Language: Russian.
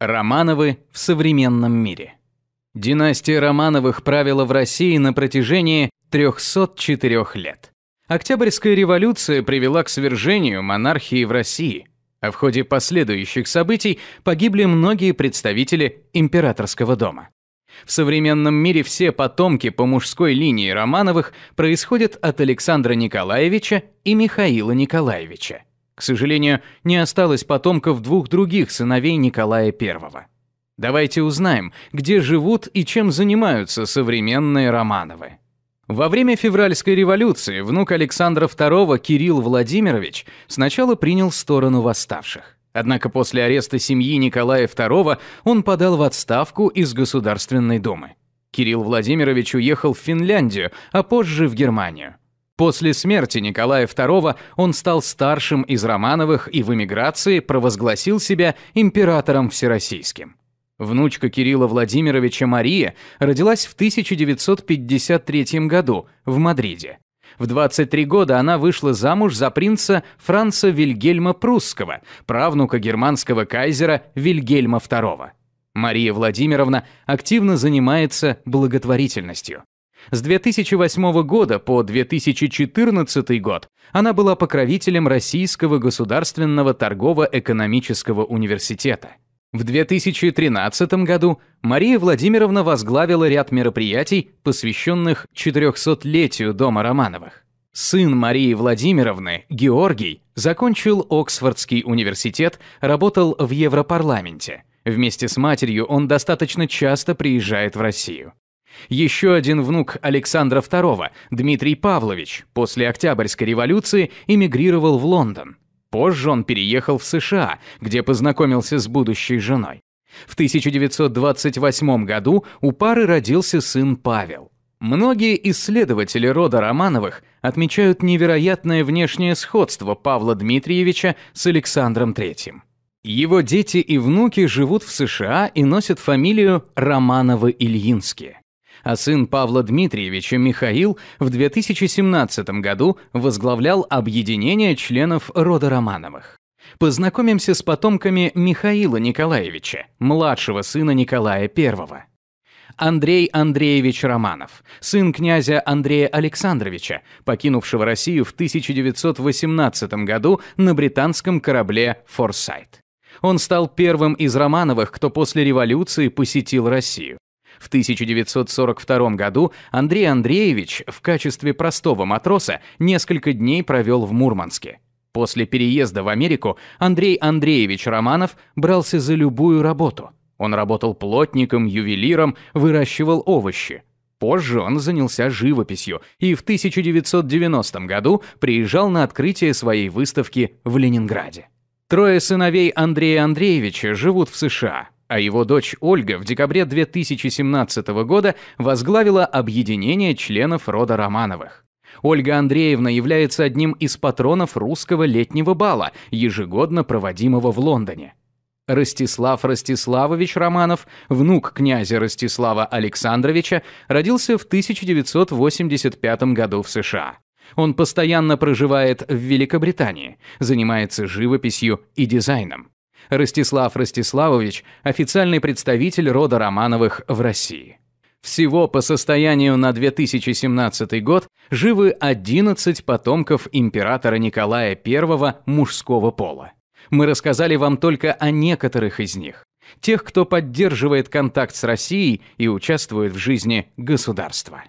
Романовы в современном мире. Династия Романовых правила в России на протяжении 304 лет. Октябрьская революция привела к свержению монархии в России, а в ходе последующих событий погибли многие представители императорского дома. В современном мире все потомки по мужской линии Романовых происходят от Александра Николаевича и Михаила Николаевича. К сожалению, не осталось потомков двух других сыновей Николая I. Давайте узнаем, где живут и чем занимаются современные Романовы. Во время февральской революции внук Александра II Кирилл Владимирович сначала принял сторону восставших. Однако после ареста семьи Николая II он подал в отставку из Государственной Думы. Кирилл Владимирович уехал в Финляндию, а позже в Германию. После смерти Николая II он стал старшим из Романовых и в эмиграции провозгласил себя императором всероссийским. Внучка Кирилла Владимировича Мария родилась в 1953 году в Мадриде. В 23 года она вышла замуж за принца Франца Вильгельма Прусского, правнука германского кайзера Вильгельма II. Мария Владимировна активно занимается благотворительностью. С 2008 года по 2014 год она была покровителем Российского государственного торгово-экономического университета. В 2013 году Мария Владимировна возглавила ряд мероприятий, посвященных 400-летию дома Романовых. Сын Марии Владимировны, Георгий, закончил Оксфордский университет, работал в Европарламенте. Вместе с матерью он достаточно часто приезжает в Россию. Еще один внук Александра II, Дмитрий Павлович, после Октябрьской революции эмигрировал в Лондон. Позже он переехал в США, где познакомился с будущей женой. В 1928 году у пары родился сын Павел. Многие исследователи рода Романовых отмечают невероятное внешнее сходство Павла Дмитриевича с Александром III. Его дети и внуки живут в США и носят фамилию Романовы-Ильинские а сын Павла Дмитриевича Михаил в 2017 году возглавлял объединение членов рода Романовых. Познакомимся с потомками Михаила Николаевича, младшего сына Николая I. Андрей Андреевич Романов, сын князя Андрея Александровича, покинувшего Россию в 1918 году на британском корабле «Форсайт». Он стал первым из Романовых, кто после революции посетил Россию. В 1942 году Андрей Андреевич в качестве простого матроса несколько дней провел в Мурманске. После переезда в Америку Андрей Андреевич Романов брался за любую работу. Он работал плотником, ювелиром, выращивал овощи. Позже он занялся живописью и в 1990 году приезжал на открытие своей выставки в Ленинграде. Трое сыновей Андрея Андреевича живут в США а его дочь Ольга в декабре 2017 года возглавила объединение членов рода Романовых. Ольга Андреевна является одним из патронов русского летнего бала, ежегодно проводимого в Лондоне. Ростислав Ростиславович Романов, внук князя Ростислава Александровича, родился в 1985 году в США. Он постоянно проживает в Великобритании, занимается живописью и дизайном. Ростислав Ростиславович – официальный представитель рода Романовых в России. Всего по состоянию на 2017 год живы 11 потомков императора Николая I мужского пола. Мы рассказали вам только о некоторых из них. Тех, кто поддерживает контакт с Россией и участвует в жизни государства.